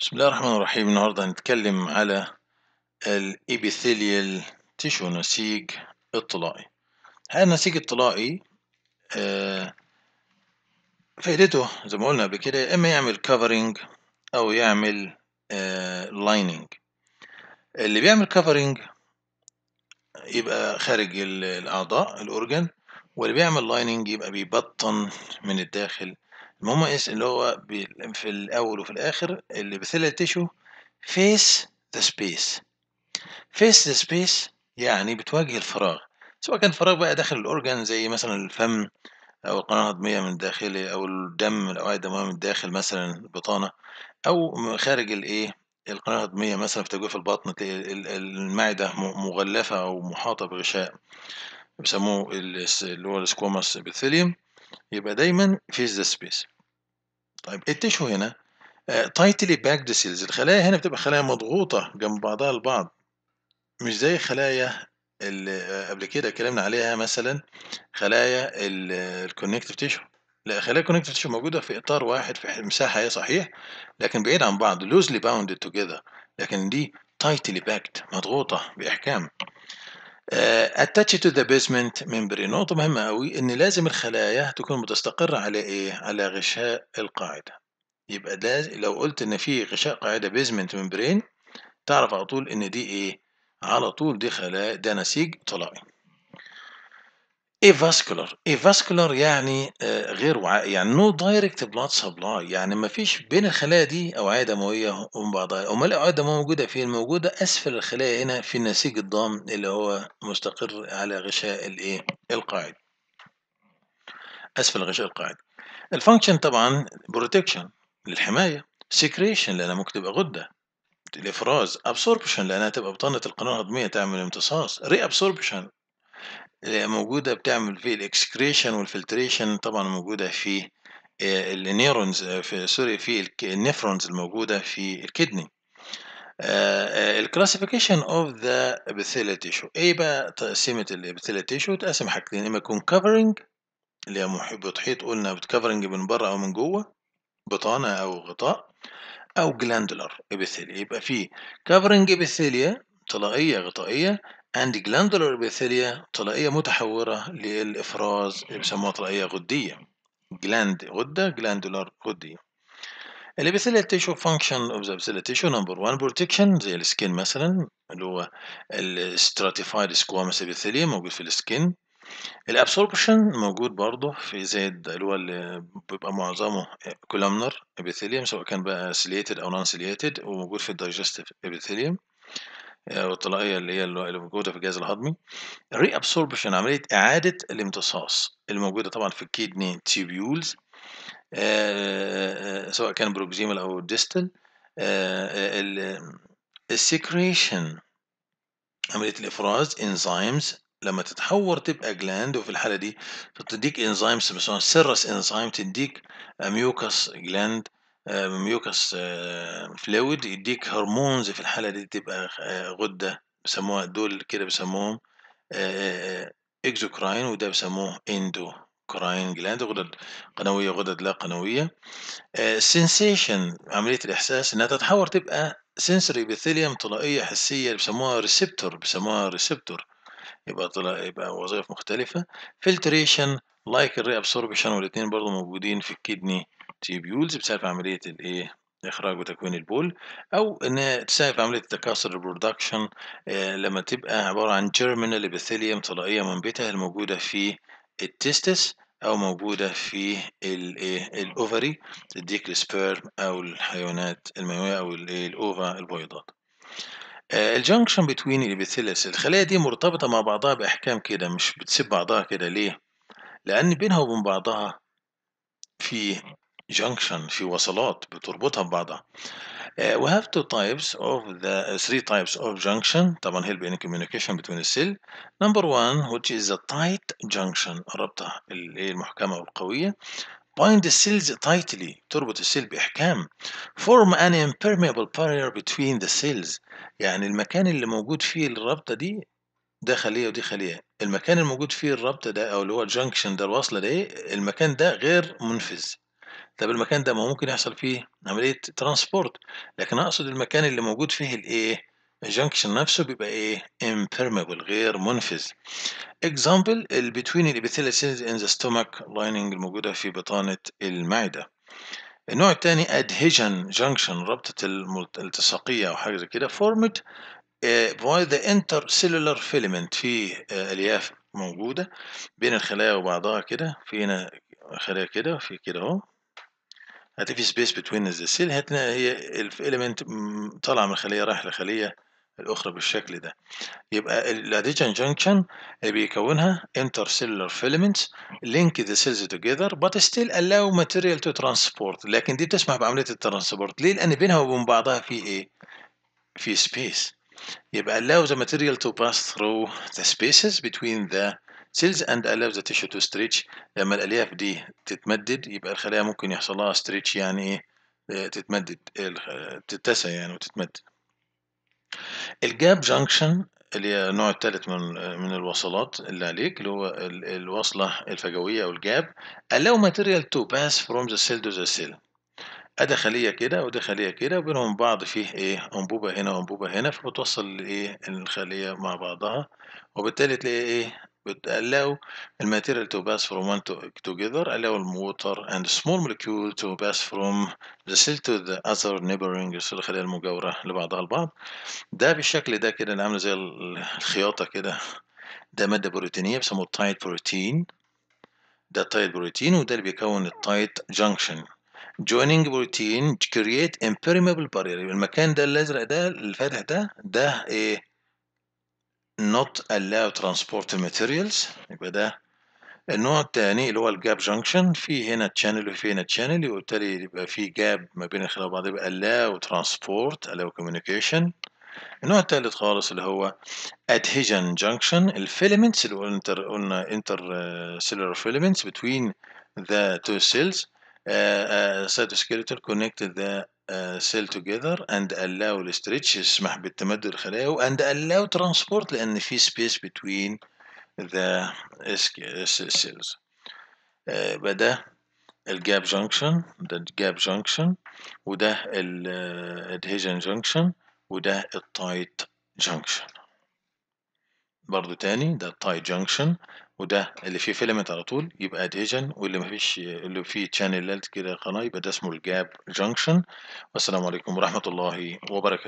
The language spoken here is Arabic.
بسم الله الرحمن الرحيم النهاردة هنتكلم على الإبيثيليال تيشو نسيج الطلائي هذا النسيج الطلائي آه، فائدته زي ما قلنا قبل كده يا إما يعمل كفرنج أو يعمل لايننج آه، اللي بيعمل كفرنج يبقى خارج الأعضاء الأورجن واللي بيعمل لايننج يبقى بيبطن من الداخل المهم اس اللي هو في الاول وفي الاخر اللي بثيلر تيشو فيس ذا سبيس فيس ذا سبيس يعني بتواجه الفراغ سواء كان فراغ بقى داخل الاورجان زي مثلا الفم او القناه الهضميه من الداخل او الدم الاوعيه الدمويه من الداخل مثلا البطانه او خارج الايه القناه الهضميه مثلا في تجويف البطن المعده مغلفه او محاطه بغشاء بيسموه اللي هو السكوماس بيثيليوم يبقى دايما فيز ذا سبيس طيب التشو هنا تايتلي باكد سيلز الخلايا هنا بتبقى خلايا مضغوطة جنب بعضها البعض مش زي خلايا اللي آه، قبل كده اتكلمنا عليها مثلا خلايا الكونكتيف تيشو آه، لا خلايا الكونكتيف تيشو موجودة في إطار واحد في مساحة هي صحيح لكن بعيد عن بعض لوزلي باوندد توجذر لكن دي تايتلي باكد مضغوطة بإحكام اتاتش تو ذا بيزمنت ميمبرين نقطة مهمة قوي ان لازم الخلايا تكون متستقره على ايه على غشاء القاعدة يبقى ده لو قلت ان في غشاء قاعدة بيزمنت ميمبرين تعرف على طول ان دي ايه على طول دي خلايا ده نسيج طلائي avascular avascular يعني آه، غير وعاء يعني نو دايركت بلاد سبلاي يعني ما فيش بين الخلايا دي اوعيه دمويه ومن بعضها امال الاوعيه الدمويه موجوده فين موجوده اسفل الخلايا هنا في النسيج الضام اللي هو مستقر على غشاء الايه القاعد اسفل غشاء القاعد الفانكشن طبعا بروتكشن للحمايه سكريشن لانها ممكن تبقى غده الافراز ابسوربشن لانها تبقى بطانه القناه الهضميه تعمل امتصاص ري ابسوربشن آه، موجودة بتعمل في الاكسكريشن والفلتريشن طبعا موجودة في آه، النيرونز آه، في سوري في النفرونز الموجودة في الكدني الكلاسيفيكيشن اوف ذا epithelial تيشو ايه بقى تقسيمة الابيثيليال تيشو تقسم حاجتين اما يكون كفرنج اللي هي بتحيط قلنا بتكفرنج من بره او من جوه بطانة او غطاء او جلاندولار ابيثيليا يبقى في كفرنج ابيثيليا طلائية غطائية and جلاندولار ابيثيليا طلائية متحورة للإفراز اللي بيسموها طلائية غدية جلاند غدة جلاندولار غدية الابيثيليال تيشو فانكشن اوف ذا ابيثيليال تيشو نمبر 1 بروتكشن زي السكين مثلا اللي هو الستراتيفايد سكوامس ابيثيليا موجود في السكين الابسوربشن موجود برضه في زي اللي هو اللي بيبقى معظمه كولامنر ابيثيليوم سواء كان بقى سيليتد او نون سيليتد وموجود في الدايجستيف ابيثيليوم آه، الطلائية اللي هي اللي موجودة في الجهاز الهضمي الري ابسوربشن عملية إعادة الامتصاص الموجودة طبعا في الكيدني تيبيولز آه، آه، سواء كان بروكزيمال أو ديستال السكريشن عملية الإفراز انزيمز لما تتحور تبقى جلاند وفي الحالة دي تديك انزيمز مثلا سيرس انزيم تديك ميوكس جلاند ميوكس آه، فلويد آه، يديك هرمونز في الحالة دي تبقى آه، غدة بسموها دول كده بسموهم اكزوكراين وده بسموه اندو كراين جلاند غدد قنوية غدد لا قنوية سنسيشن عملية الإحساس إنها تتحور تبقى سنسوري ابيثيليوم طلائية حسية بيسموها ريسبتور بيسموها ريسبتور يبقى طلع يبقى وظائف مختلفة فلتريشن لايك الري ابسوربشن والاتنين برضو موجودين في الكدني تيبيولز بتساعد في عملية الايه إخراج وتكوين البول أو إنها تساعد في عملية التكاثر البرودكشن آه، لما تبقى عبارة عن جيرمينال إبيثيليوم طلائية منبتة الموجودة في التستس أو موجودة في إيه، الأوفري تديك السبيرم أو الحيوانات المنوية أو إيه، الأوفا البويضات. الجنكشن بتوين الابيثيلس الخلايا دي مرتبطة مع بعضها بأحكام كده مش بتسيب بعضها كده ليه؟ لأن بينها وبين بعضها في junction في وصلات بتربطها ببعضها Uh, we have two types of the uh, three types of junction طبعا help in communication between the cell number one which is a tight junction رابطة المحكمة والقوية bind the cells tightly تربط السيل بإحكام form an impermeable barrier between the cells يعني المكان اللي موجود فيه الرابطة دي ده خلية ودي خلية المكان الموجود فيه الرابطة ده أو اللي هو الجنكشن ده الوصلة ده المكان ده غير منفذ طب المكان ده ما هو ممكن يحصل فيه عملية ترانسبورت لكن أقصد المكان اللي موجود فيه الإيه الجنكشن نفسه بيبقى إيه impermeable غير منفذ اكزامبل الـ between الابيثيليال cells in the stomach lining الموجودة في بطانة المعدة النوع الثاني adhesion junction ربطه الالتصاقية أو حاجة زي كده formed آه، by the intercellular filament في آه، ألياف موجودة بين الخلايا وبعضها كده في هنا خلايا كده في كده أهو هات في سبيس بتوين ذا سيل هات هي الاليمنت طالع من الخليه رايح للخليه الاخرى بالشكل ده يبقى الاديجن جنكشن بيكونها انتر سيلولر فيلمنتس لينك ذا سيلز توجذر بات ستيل الاو ماتيريال تو ترانسبورت لكن دي بتسمح بعمليه الترانسبورت ليه لان بينها وبين بعضها في ايه في سبيس يبقى الاو ذا ماتيريال تو باس ثرو ذا سبيسز بتوين ذا سيلز اند الاف ذا تيشو تو ستريتش لما الالياف دي تتمدد يبقى الخلايا ممكن يحصل لها ستريتش يعني ايه آه، تتمدد تتسع يعني وتتمدد الجاب جانكشن اللي هي النوع الثالث من من الوصلات اللي عليك اللي هو الوصله الفجويه او الجاب allow material to pass from the cell to the cell ادي خليه كده ودي خليه كده وبينهم بعض فيه ايه انبوبه هنا وانبوبه هنا فبتوصل الايه الخليه مع بعضها وبالتالي تلاقي ايه allow the material to pass from one to together, allow the water and small molecule to pass from the cell to the other neighboring cell الخلايا المجاورة لبعضها البعض ده بالشكل ده كده اللي عاملة زي الخياطة كده ده مادة بروتينية بيسموه tight protein ده tight protein وده اللي بيكون tight junction joining protein create impermeable barrier المكان ده الازرق ده الفاتح ده ده ايه not allow transport materials يبقى ده النوع التاني اللي هو الجاب جانكشن في هنا تشانل وفي هنا تشانل وبالتالي يبقى في جاب ما بين الخلايا وبعض يبقى allow transport allow communication النوع التالت خالص اللي هو adhesion junction الفيلمنتس اللي قلنا قلنا انتر سيلر فيلمنتس between the two cells uh, uh, cytoskeletal the cell together and allow stretch يسمح بالتمدد الخلايا and allow transport لأن في space between the cells يبقى ده الجاب junction ده الجاب junction وده الادهيجن junction وده التايت junction برضو تاني ده تاي جانكشن وده اللي فيه فيلمنت على طول يبقى اديجن واللي مفيش اللي فيه تشانلات كده قناة يبقى ده اسمه الجاب جانكشن والسلام عليكم ورحمة الله وبركاته